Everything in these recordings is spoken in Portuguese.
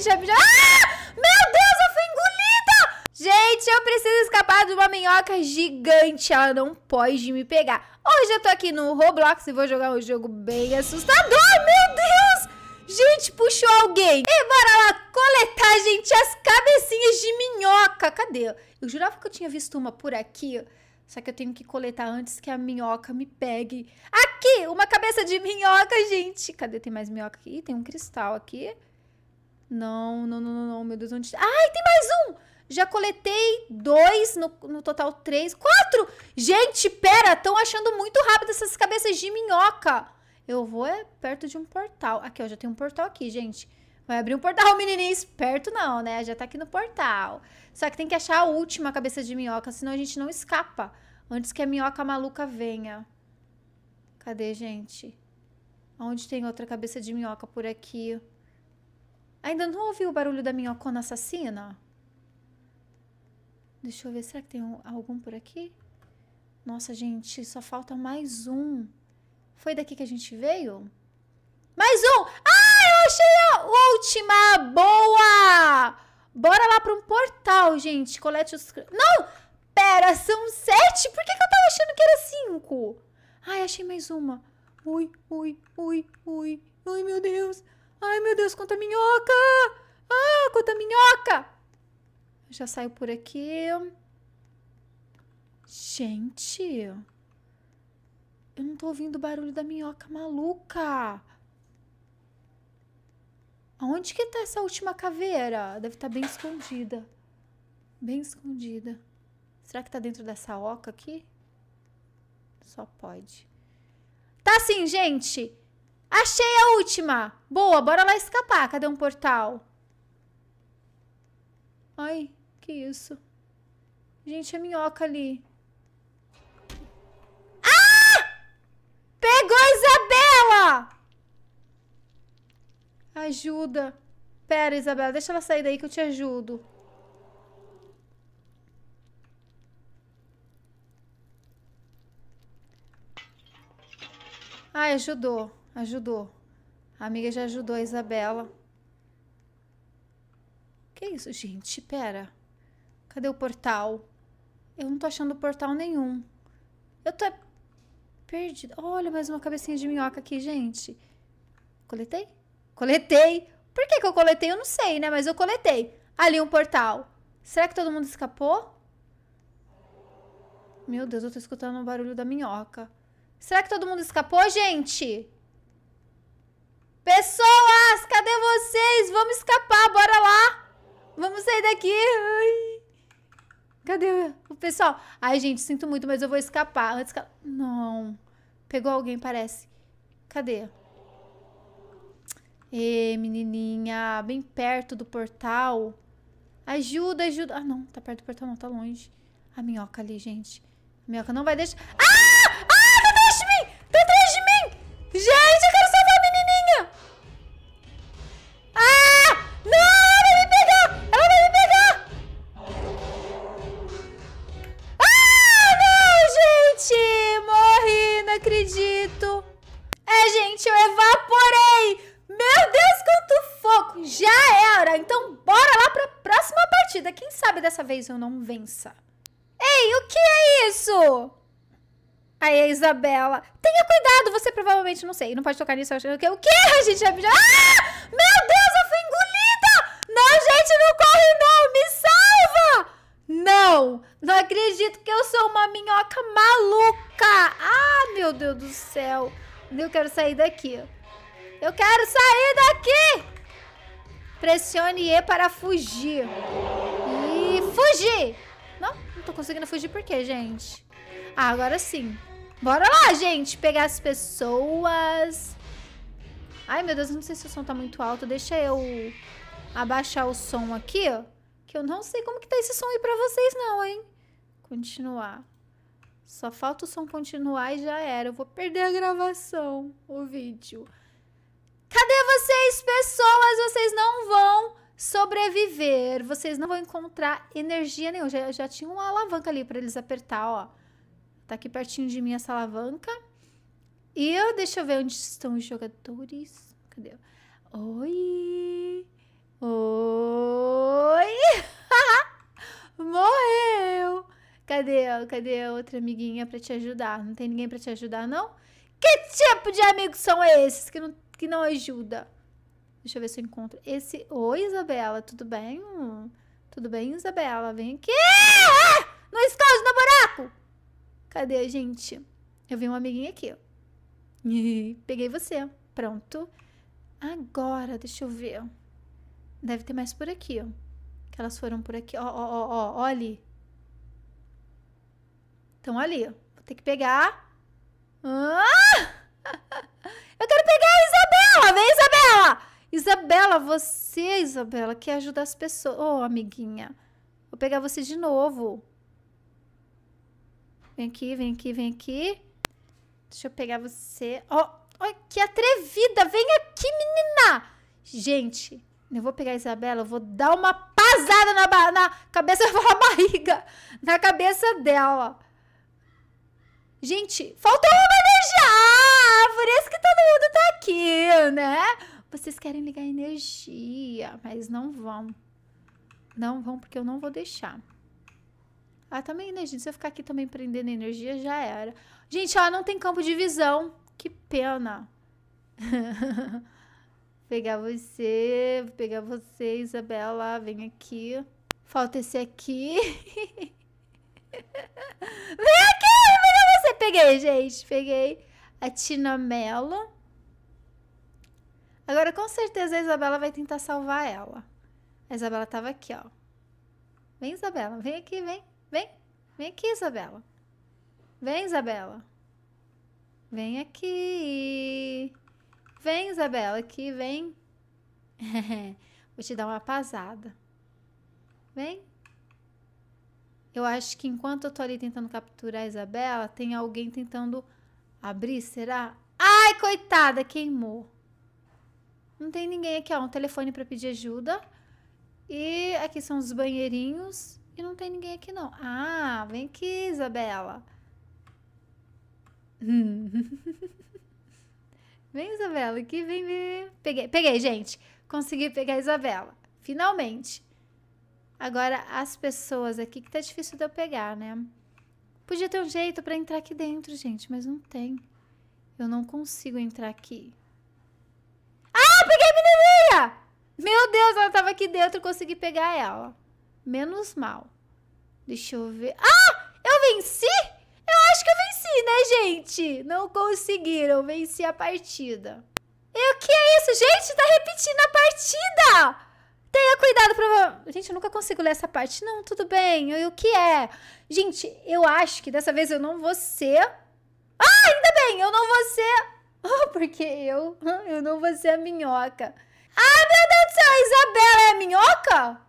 gente vai... Ah! Meu Deus, eu fui engolida! Gente, eu preciso escapar de uma minhoca gigante. Ela não pode me pegar. Hoje eu tô aqui no Roblox e vou jogar um jogo bem assustador. Meu Deus! Gente, puxou alguém. E bora lá coletar, gente, as cabecinhas de minhoca. Cadê? Eu jurava que eu tinha visto uma por aqui, só que eu tenho que coletar antes que a minhoca me pegue. Aqui, uma cabeça de minhoca, gente. Cadê? Tem mais minhoca aqui? Tem um cristal aqui. Não, não, não, não, não, meu Deus, onde. Tá? Ai, tem mais um! Já coletei dois, no, no total três, quatro! Gente, pera, estão achando muito rápido essas cabeças de minhoca. Eu vou é perto de um portal. Aqui, ó, já tem um portal aqui, gente. Vai abrir um portal, menininho. Esperto não, né? Já tá aqui no portal. Só que tem que achar a última cabeça de minhoca, senão a gente não escapa. Antes que a minhoca maluca venha. Cadê, gente? Onde tem outra cabeça de minhoca por aqui? Ainda não ouviu o barulho da minhocona assassina? Deixa eu ver, será que tem algum por aqui? Nossa, gente, só falta mais um. Foi daqui que a gente veio? Mais um! Ah, eu achei a última! Boa! Bora lá para um portal, gente. Colete os... Não! Pera, são sete? Por que, que eu tava achando que era cinco? Ai, achei mais uma. Ui, ui, ui, ui. Ai, meu Deus. Ai, meu Deus, quanta minhoca! Ah, quanta minhoca! Eu já saio por aqui. Gente, eu não tô ouvindo o barulho da minhoca maluca. Aonde que tá essa última caveira? Deve estar tá bem escondida. Bem escondida. Será que tá dentro dessa oca aqui? Só pode. Tá sim, gente! Achei a última! Boa, bora lá escapar. Cadê um portal? Ai, que isso? Gente, a minhoca ali. Ah! Pegou a Isabela! Ajuda. Pera, Isabela, deixa ela sair daí que eu te ajudo. Ai, ajudou ajudou. A amiga já ajudou a Isabela. Que isso, gente? Pera. Cadê o portal? Eu não tô achando portal nenhum. Eu tô perdida. Olha, mais uma cabecinha de minhoca aqui, gente. Coletei? Coletei! Por que, que eu coletei? Eu não sei, né? Mas eu coletei. Ali um portal. Será que todo mundo escapou? Meu Deus, eu tô escutando o barulho da minhoca. Será que todo mundo escapou, gente? Pessoas, cadê vocês? Vamos escapar, bora lá. Vamos sair daqui. Ai. Cadê o pessoal? Ai, gente, sinto muito, mas eu vou escapar. Antes que... Não. Pegou alguém, parece. Cadê? Ê, menininha, bem perto do portal. Ajuda, ajuda. Ah, não, tá perto do portal, não, tá longe. A minhoca ali, gente. A minhoca não vai deixar... Ah! Mãe, o que é isso? Aí a Isabela, tenha cuidado, você provavelmente, não sei, não pode tocar nisso. o que? O que? A gente já... Ah! Meu Deus, eu fui engolida! Não, gente, não corre não, me salva! Não, não acredito que eu sou uma minhoca maluca! Ah, meu Deus do céu. Eu quero sair daqui. Eu quero sair daqui! Pressione E para fugir. E fugir! tô conseguindo fugir por quê, gente? Ah, agora sim. Bora lá, gente, pegar as pessoas. Ai, meu Deus, não sei se o som tá muito alto. Deixa eu abaixar o som aqui, ó. Que eu não sei como que tá esse som aí pra vocês não, hein? Continuar. Só falta o som continuar e já era. Eu vou perder a gravação, o vídeo. Cadê vocês, pessoas? Vocês não vão sobreviver. Vocês não vão encontrar energia nenhuma. Já, já tinha uma alavanca ali para eles apertar, ó. Tá aqui pertinho de mim essa alavanca. E eu, deixa eu ver onde estão os jogadores. Cadê? Oi! Oi! Morreu! Cadê, cadê a outra amiguinha para te ajudar? Não tem ninguém para te ajudar, não? Que tipo de amigos são esses que não, que não ajuda? Deixa eu ver se eu encontro. Esse. Oi, Isabela, tudo bem? Tudo bem, Isabela? Vem aqui! Ah! Não esconde no buraco! Cadê, gente? Eu vi um amiguinho aqui. Peguei você. Pronto. Agora, deixa eu ver. Deve ter mais por aqui, ó. Que elas foram por aqui. Ó, ó, ó, ó, ó ali. Estão ali, Vou ter que pegar. Ah! Eu quero pegar a Isabela! Vem, Isabela! Isabela, você, Isabela, quer ajudar as pessoas. Ô, oh, amiguinha, vou pegar você de novo. Vem aqui, vem aqui, vem aqui. Deixa eu pegar você. Ó, oh, oh, que atrevida! Vem aqui, menina! Gente, eu vou pegar a Isabela, eu vou dar uma pasada na, na cabeça, na barriga, na cabeça dela. Gente, faltou uma energia! por é isso que todo mundo tá aqui, né? Vocês querem ligar energia, mas não vão. Não vão porque eu não vou deixar. Ah, também tá energia. Se eu ficar aqui também prendendo energia, já era. Gente, ó, não tem campo de visão. Que pena. pegar você, pegar você, Isabela, vem aqui. Falta esse aqui. vem aqui, pegar você. Peguei, gente, peguei a Tina Mello. Agora, com certeza, a Isabela vai tentar salvar ela. A Isabela tava aqui, ó. Vem, Isabela. Vem aqui, vem. Vem. Vem aqui, Isabela. Vem, Isabela. Vem aqui. Vem, Isabela, aqui, vem. Vou te dar uma pasada. Vem. Eu acho que enquanto eu tô ali tentando capturar a Isabela, tem alguém tentando abrir, será? Ai, coitada, queimou. Não tem ninguém aqui, ó, um telefone para pedir ajuda. E aqui são os banheirinhos e não tem ninguém aqui não. Ah, vem aqui, Isabela. vem, Isabela, aqui, vem ver. Peguei, peguei, gente. Consegui pegar a Isabela. Finalmente. Agora, as pessoas aqui que tá difícil de eu pegar, né? Podia ter um jeito para entrar aqui dentro, gente, mas não tem. Eu não consigo entrar aqui. Meu Deus, ela tava aqui dentro, eu consegui pegar ela. Menos mal. Deixa eu ver. Ah! Eu venci? Eu acho que eu venci, né, gente? Não conseguiram, venci a partida. E o que é isso? Gente, tá repetindo a partida! Tenha cuidado pra... Gente, eu nunca consigo ler essa parte. Não, tudo bem. E o que é? Gente, eu acho que dessa vez eu não vou ser... Ah, ainda bem, eu não vou ser... Oh, porque eu... Eu não vou ser a minhoca. Ai, meu Deus do céu, a Isabela é a minhoca?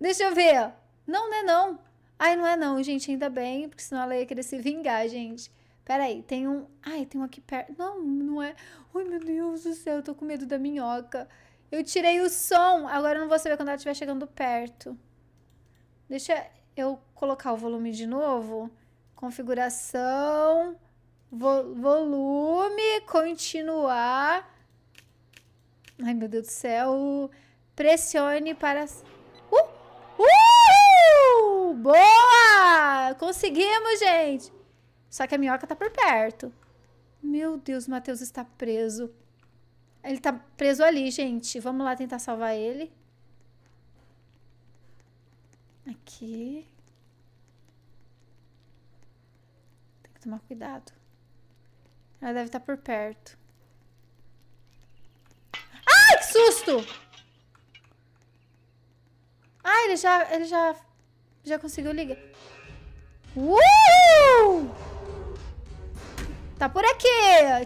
Deixa eu ver. Não, não é não. Ai, não é não, gente, ainda bem, porque senão ela ia querer se vingar, gente. Peraí, tem um... Ai, tem um aqui perto. Não, não é... Ai, meu Deus do céu, eu tô com medo da minhoca. Eu tirei o som, agora eu não vou saber quando ela estiver chegando perto. Deixa eu colocar o volume de novo. Configuração, vo volume, continuar. Ai, meu Deus do céu. Pressione para... Uh! Uh! Boa! Conseguimos, gente! Só que a minhoca tá por perto. Meu Deus, o Matheus está preso. Ele tá preso ali, gente. Vamos lá tentar salvar ele. Aqui. Tem que tomar cuidado. Ela deve estar tá por perto susto! Ah, ele já... Ele já... Já conseguiu ligar. Uh! Tá por aqui!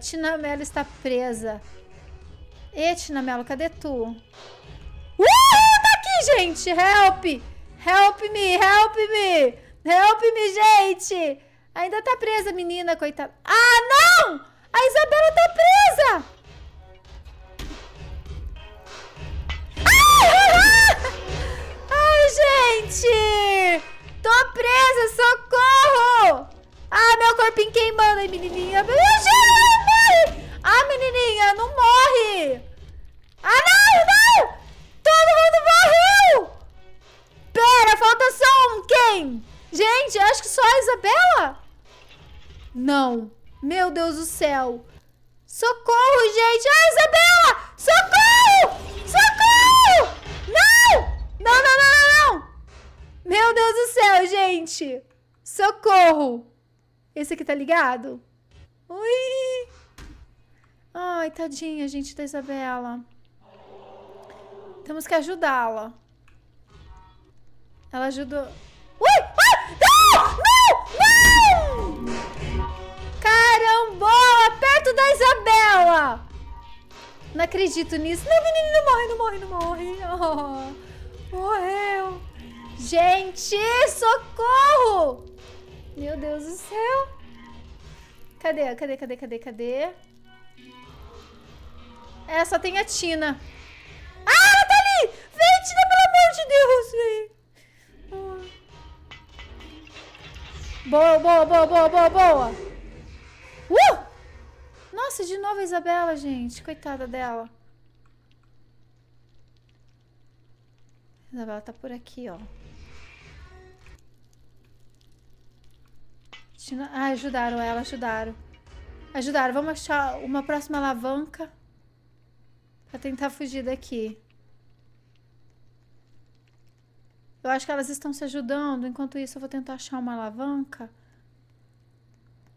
Tina Mello está presa. E, Tina Mello, cadê tu? Uh! Tá aqui, gente! Help! Help me! Help me! Help me, gente! Ainda tá presa, menina, coitada. Ah, não! A Isabela tá presa! gente! Tô presa, socorro! Ah, meu corpinho queimando. aí, menininha. Ah, menininha, não morre! Ah, não, não! Todo mundo morreu! Pera, falta só um. Quem? Gente, acho que só a Isabela? Não. Meu Deus do céu. Socorro, gente! Ah, Isabela! Socorro! esse aqui tá ligado? Ui! Ai, tadinha, gente, da Isabela. Temos que ajudá-la. Ela ajudou... Ui! Ah! Não! Não! Carambola! Perto da Isabela! Não acredito nisso. Não, menino, não morre, não morre, não morre. Oh, morreu. Gente, socorro! Meu Deus do céu. Cadê, cadê, cadê, cadê, cadê? É, só tem a Tina. Ah, ela tá ali! Vem, Tina, pelo amor de Deus, vem. Boa, boa, boa, boa, boa, boa. Uh! Nossa, de novo a Isabela, gente. Coitada dela. Isabela tá por aqui, ó. Tina... Ah, ajudaram ela, ajudaram. Ajudaram. Vamos achar uma próxima alavanca. Pra tentar fugir daqui. Eu acho que elas estão se ajudando. Enquanto isso, eu vou tentar achar uma alavanca.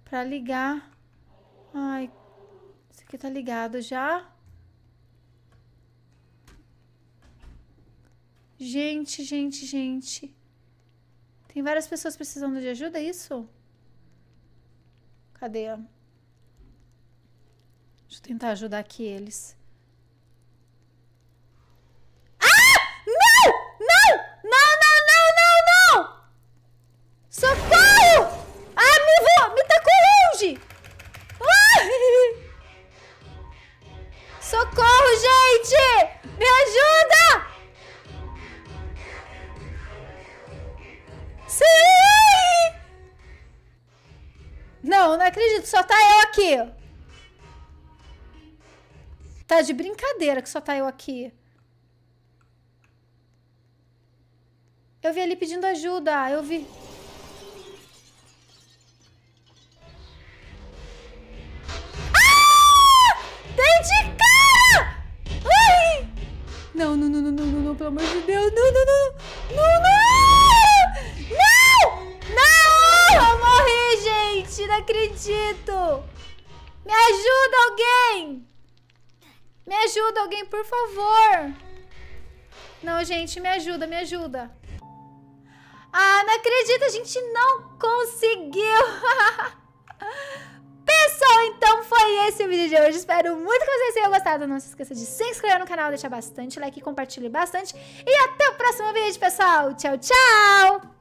Pra ligar. Ai. Isso aqui tá ligado já. Gente, gente, gente. Tem várias pessoas precisando de ajuda, é isso? Cadê? Deixa eu tentar ajudar aqui eles. Não, não acredito. Só tá eu aqui. Tá de brincadeira que só tá eu aqui. Eu vi ele pedindo ajuda. Eu vi. Ah! Dei de cara! Ai! Não, não, não, não, não, não, não, pelo amor de Deus. Não, não, não. ajuda, alguém, por favor. Não, gente, me ajuda, me ajuda. Ah, não acredito, a gente não conseguiu. Pessoal, então foi esse o vídeo de hoje. Espero muito que vocês tenham gostado. Não se esqueça de se inscrever no canal, deixar bastante like, compartilhe bastante. E até o próximo vídeo, pessoal. Tchau, tchau!